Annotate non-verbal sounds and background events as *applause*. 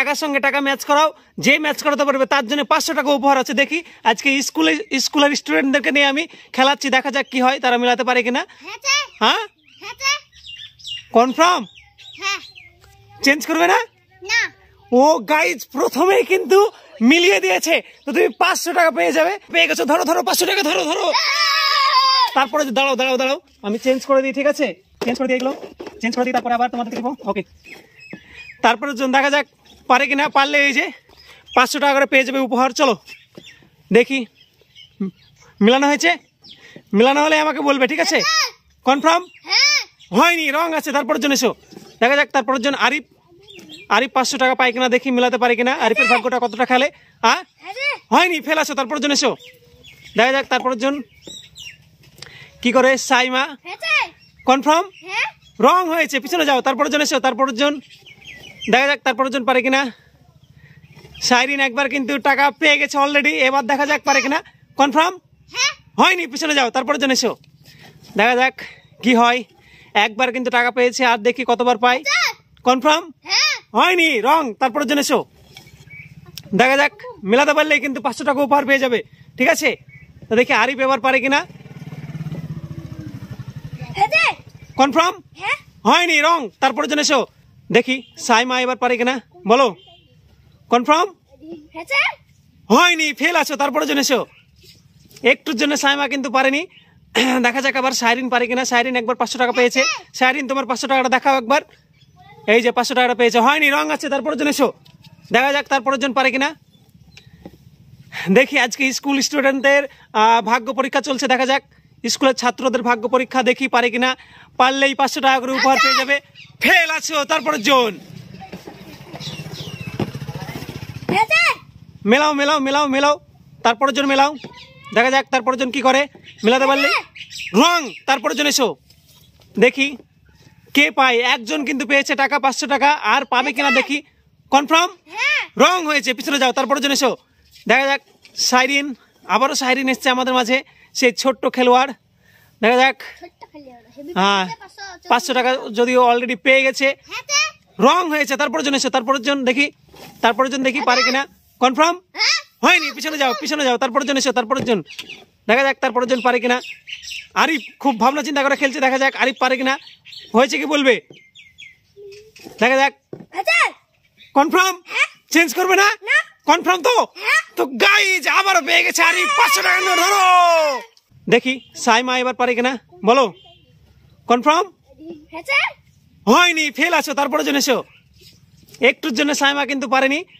টাকার সঙ্গে টাকা ম্যাচ করাও যে ম্যাচ করাতে পারবে তার জন্য পাঁচশো টাকা উপহার আছে দেখি আজকে স্কুলে স্কুলের স্টুডেন্টদেরকে নিয়ে আমি খেলাচ্ছি দেখা যাক কি হয় তারা মেলাতে পারে কিনা হ্যাঁ কনফার্ম হ্যাঁ? হ্যাঁ, চেঞ্জ হ্যাঁ। করবে না ও গাইজ প্রথমেই কিন্তু মিলিয়ে দিয়েছে তো তুমি পাঁচশো টাকা পেয়ে যাবে পেয়ে গেছো ধরো ধরো পাঁচশো টাকা ধরো ধরো তারপরে দাঁড়াও দাঁড়াও দাঁড়াও আমি চেঞ্জ করে দিই ঠিক আছে চেঞ্জ করে দিয়ে এগুলো চেঞ্জ করে দিই তারপরে আবার তোমাদের দেখবো ওকে তারপরে দেখা যাক পারে কি না পারলে এই যে পাঁচশো টাকা করে পেয়ে যাবে উপহার চলো দেখি মিলানো হয়েছে মিলানো হলে আমাকে বলবে ঠিক আছে কনফার্ম হয়নি রং আছে তারপর জন্য এসো দেখা যাক তারপরের জন্য আরিফ আরিফ পাঁচশো টাকা পায় কিনা দেখি মিলাতে পারে কিনা আরিফের ভাগ্যটা কতটা খেলে আ হয়নি ফেল আসো তারপর জন্য এসো দেখা যাক তারপর জন কি করে সাইমা কনফার্ম হ্যাঁ। রং হয়েছে পিছনে যাও তারপর জন এসো তারপর জন দেখা যাক তারপর ওজন পারে কিনা সাইরিন একবার কিন্তু টাকা পেয়ে গেছে অলরেডি এবার দেখা যাক পারে কিনা কনফার্ম হ্যাঁ। হয়নি পিছনে যাও তারপর জন এসো দেখা যাক কি হয় একবার কিন্তু টাকা পেয়েছে আর দেখি কতবার পাই কনফার্ম হ্যাঁ। হয়নি রং তারপর জন এসো দেখা যাক মেলাতে পারলে কিন্তু পাঁচশো টাকা উপহার পেয়ে যাবে ঠিক আছে তো দেখি আরই এবার পারে কিনা কনফার্ম হ্যাঁ। হয়নি রং তারপর জন এসো দেখি সাইমা এবার পারে কিনা বলো কনফার্ম হয়নি ফেল আছো তারপরে জন্য এসো একটুর জন্য সাইমা কিন্তু পারেনি *clears throat* দেখা যাক আবার সাইরিন পারে কিনা সাইরিন একবার পাঁচশো টাকা পেয়েছে সাইরিন তোমার পাঁচশো টাকাটা দেখাও একবার এই যে পাঁচশো টাকাটা পেয়েছে হয়নি রং আছে তারপরের জন্য এসো দেখা যাক তারপরের জন পারে কিনা দেখি আজকে স্কুল স্টুডেন্টদের ভাগ্য পরীক্ষা চলছে দেখা যাক স্কুলের ছাত্রদের ভাগ্য পরীক্ষা দেখি পারে কিনা পারলেই পাঁচশো টাকা করে উপহার পেয়ে যাবে ফেল আছে তারপর জোন মেলাও মেলাও মেলাও মেলাও তারপরের জন মেলাও দেখা যাক তারপরের জন কি করে মেলাতে পারলে রং তারপরের জন এসো দেখি কে পায় একজন কিন্তু পেয়েছে টাকা পাঁচশো টাকা আর পাবে কিনা দেখি কনফার্ম রং হয়েছে পিছনে যাও তারপরের জন এসো দেখা যাক সাইরিন আবারও সাইরিন এসছে আমাদের মাঝে সেই ছোট্ট খেলোয়াড় দেখা যাক হ্যাঁ পাঁচশো টাকা যদিও অলরেডি পেয়ে গেছে রং হ্যাঁ হয়েছে তারপরের জন এসে তারপরের জন দেখি তারপরের জন দেখি পারে কিনা কনফার্ম হ্যাঁ। হয়নি পিছনে যাও পিছনে যাও তারপরের জন এসে তারপরের জন দেখা যাক তারপরের জন পারে কিনা আরিফ খুব ভাবনা চিন্তা করে খেলছে দেখা যাক আরিফ পারে কিনা হয়েছে কি বলবে দেখা যাক কনফার্ম হ্যাঁ। চেঞ্জ করবে না কনফার্ম তো তো গাইজ আবার পেয়ে ছাড়ি পাঁচশো টাকা ধরো দেখি সাইমা এবার পারে কিনা বলো কনফার্ম হয়নি ফেল আছো তারপরে জন্য এসো একটুর জন্য সাইমা কিন্তু পারেনি